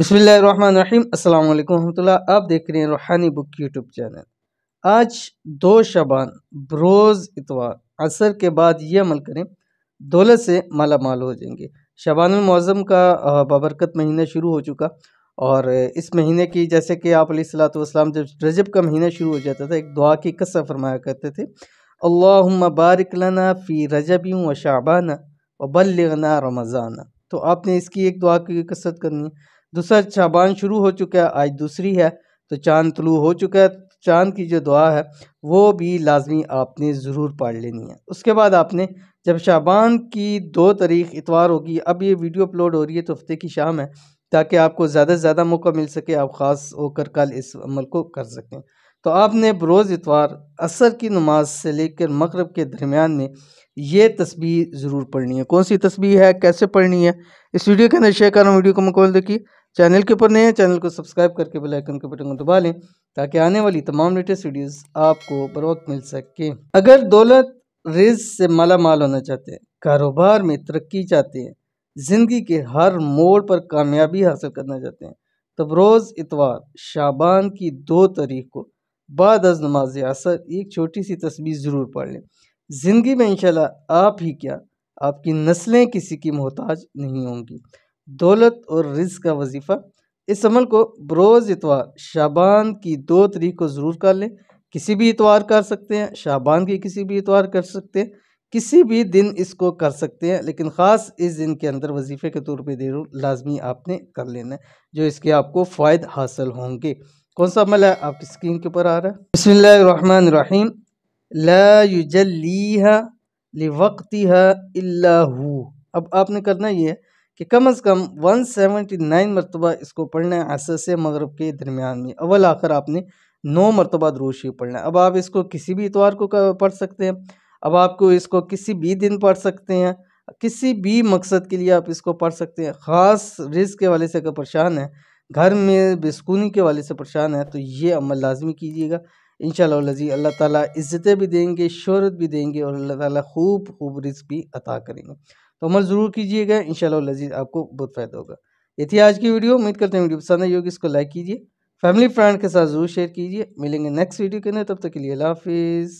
बिसमीम अल्लाम आप देख रहे हैं रूहानी बुक यूट्यूब चैनल आज दो शबान बरोज़ इतवार असर के बाद ये अमल करें दौलत से माला माल हो जाएंगे शबान का बाबरकत महीना शुरू हो चुका और इस महीने की जैसे कि आप सलाम जब रजब का महीना शुरू हो जाता था एक दुआ की कसर फरमाया करते थे अल्लाह बारिक लना फ़ी रजबी व शाबाना व बल्लना रमज़ाना तो आपने इसकी एक दुआ की कसरत करनी है दूसरा शाबान शुरू हो चुका है आज दूसरी है तो चांद तलू हो चुका है तो चांद की जो दुआ है वो भी लाजमी आपने ज़रूर पढ़ लेनी है उसके बाद आपने जब शाबान की दो तारीख इतवार होगी अब ये वीडियो अपलोड हो रही है तो हफ्ते की शाम है ताकि आपको ज़्यादा से ज़्यादा मौका मिल सके आप ख़ास होकर कल इस अमल को कर सकें तो आपने बरोज़ इतवार असर की नमाज से लेकर मगरब के दरमियान में ये तस्वीर ज़रूर पढ़नी है कौन सी तस्वीर है कैसे पढ़नी है इस वीडियो के अंदर शेयर कर वीडियो को मकोल देखिए चैनल के ऊपर नए हैं चैनल को सब्सक्राइब करके बेल आइकन के बटन को दबा लें ताकि आने वाली तमाम लेटेस्ट वीडियोस आपको बर मिल सके अगर दौलत रिज से माला माल होना चाहते हैं कारोबार में तरक्की चाहते हैं ज़िंदगी के हर मोड़ पर कामयाबी हासिल करना चाहते हैं तब रोज़ इतवार शाबान की दो तारीख को बाद अज नमाज असर एक छोटी सी तस्वीर ज़रूर पढ़ लें ज़िंदगी में इंशाल्लाह आप ही क्या आपकी नस्लें किसी की मोहताज नहीं होंगी दौलत और रिज का वजीफ़ा इस अमल को बरोज़ इतवार शाबान की दो तरीक को ज़रूर कर लें किसी भी इतवार कर सकते हैं शाबान की किसी भी इतवार कर सकते हैं किसी भी दिन इसको कर सकते हैं लेकिन ख़ास इस दिन के अंदर वजीफ़े के तौर पर ज़रूर लाजमी आपने कर लेना है जो इसके आपको फ़ायद हासिल होंगे कौन सा अमल है आपकी स्क्रीन के ऊपर आ रहा है बसमान रहीम वक्ती अब आपने करना ये है कि कम अज़ कम वन नाइन मरतबा इसको पढ़ना है असर से मगरब के दरमियान में अवल आखिर आपने नौ मरतबा दरूशी पढ़ना है अब आप इसको किसी भी इतवार को पढ़ सकते हैं अब आपको इसको किसी भी दिन पढ़ सकते हैं किसी भी मकसद के लिए आप इसको पढ़ सकते हैं ख़ास रिज के वाले से अगर परेशान है घर में बेसकूनी के वाले से परेशान है तो ये अमल लाजमी कीजिएगा इन शजी अल्लाह ताला इज़्ज़तें भी देंगे शहरत भी देंगे और अल्लाह ताला खूब खूब रिस्क भी अता करेंगे तो अमल ज़रूर कीजिएगा इन शजीज़ आपको बहुत फ़ायदा होगा ये थी आज की वीडियो उम्मीद करते हैं वीडियो पसंद आई होगी इसको लाइक कीजिए फैमिली फ्रेंड के साथ ज़रूर शेयर कीजिए मिलेंगे नेक्स्ट वीडियो के अंदर तब तक के लिए अल्लाह हाफिज़